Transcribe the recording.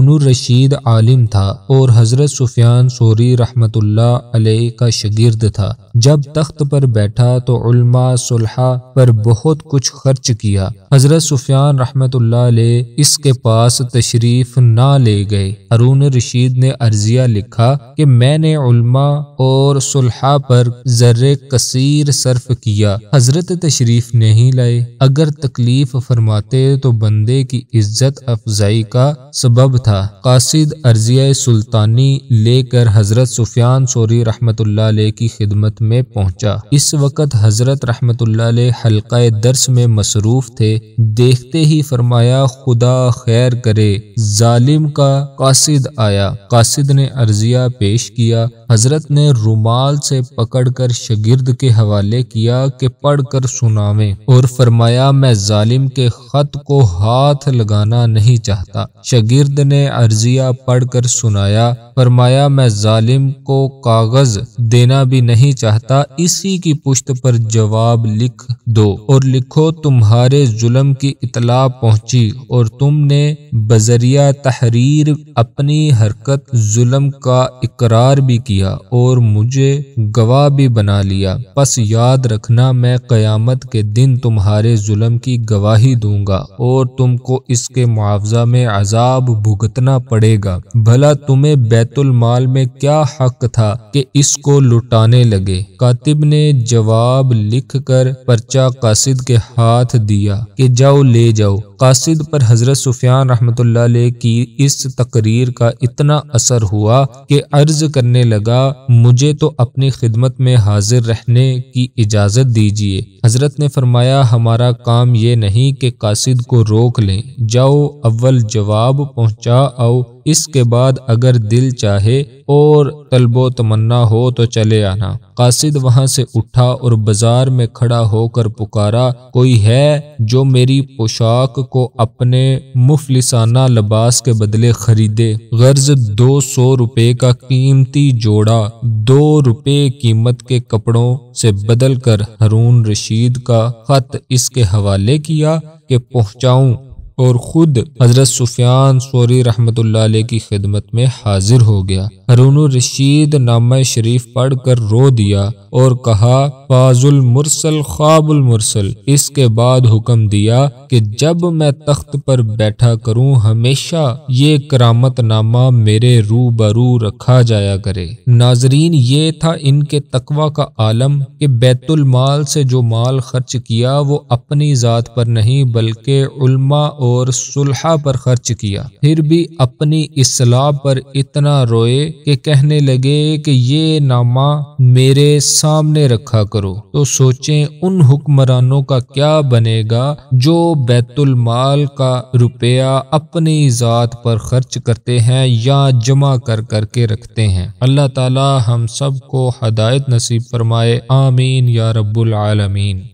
रशीद आलिम था और हज़रत सुफियान सोरी रहमतुल्ला अलैह का शगिर्द था जब तख्त पर बैठा तो सुलहा पर बहुत कुछ खर्च किया हज़रत सुफियान रहमतुल्ला इसके पास तशरीफ ना ले गए हरून रशीद ने अर्जिया लिखा कि मैंने और सुलहा पर जर्र कसीर सर्फ किया हज़रत तशरीफ नहीं लाए अगर तकलीफ फरमाते तो बंदे की इज्जत अफजाई का सबब था कासिद अर्जिया सुल्तानी लेकर हजरत सुफियान सोरी रहमत की खिदमत में पहुंचा इस वक्त हजरत रहमत हल्का दर्स में मसरूफ थे देखते ही फरमाया खुदा खैर करे जालिम का कासिद आया कासिद ने अर्जिया पेश किया हजरत ने रुमाल से पकड़कर शगिर्द के हवाले किया कि पढ़कर सुनावे और फरमाया मैं जालिम के खत को हाथ लगाना नहीं चाहता शगिर्द ने अर्जिया पढ़कर सुनाया फरमाया मैं जालिम को कागज देना भी नहीं चाहता इसी की पुश्त पर जवाब लिख दो और लिखो तुम्हारे जुल्म की इतला पहुंची और तुमने बजरिया तहरीर अपनी हरकत जुल्म का इकरार भी किया और मुझे गवाह भी बना लिया बस याद रखना मैं कयामत के दिन तुम्हारे जुल्म की गवाही दूंगा और तुमको इसके मुआवजा में अजाब भुग भुगतना पड़ेगा भला तुम्हें बैतुल माल में क्या हक था कि इसको लुटाने लगे कातिब ने जवाब लिख कर पर्चा कासिद के हाथ दिया कि जाओ ले जाओ मकासद पर हज़रत सुफियान रहमतुल्लाह की इस तकरीर का इतना असर हुआ कि अर्ज करने लगा मुझे तो अपनी खिदमत में हाजिर रहने की इजाज़त दीजिए हज़रत ने फरमाया हमारा काम ये नहीं कि कासिद को रोक लें जाओ अव्वल जवाब आओ इसके बाद अगर दिल चाहे और तलबो तमन्ना हो तो चले आना कासिद वहां से उठा और बाजार में खड़ा होकर पुकारा कोई है जो मेरी पोशाक को अपने मुफलिसाना लबास के बदले खरीदे गर्ज दो सौ रुपये का कीमती जोड़ा दो रुपये कीमत के कपड़ों से बदल कर हरून रशीद का खत इसके हवाले किया के पहुंचाऊं और खुद हजरत सुफियान सोरी रहमत की खिदमत में हाजिर हो गया हरून रशीद नामा शरीफ पढ़कर रो दिया और कहा फाजुल मुरसल ख्वाबुल मुरसल इसके बाद हुक्म दिया कि जब मैं तख्त पर बैठा करूं हमेशा ये करामत नामा मेरे रूबरू रखा जाया करे नाजरीन ये था इनके तकवा का आलम कि बैतुल माल से जो माल खर्च किया वो अपनी जात पर नहीं बल्कि उल्मा और और सुलह पर खर्च किया फिर भी अपनी इसलाह पर इतना रोए कि कहने लगे कि ये नामा मेरे सामने रखा करो तो सोचें उन हुक्मरानों का क्या बनेगा जो बैतुलमाल का रुपया अपनी ज़ात पर खर्च करते हैं या जमा कर करके रखते हैं अल्लाह ताला हम सबको हदायत नसीब फरमाए आमीन या रब्बुल आलमीन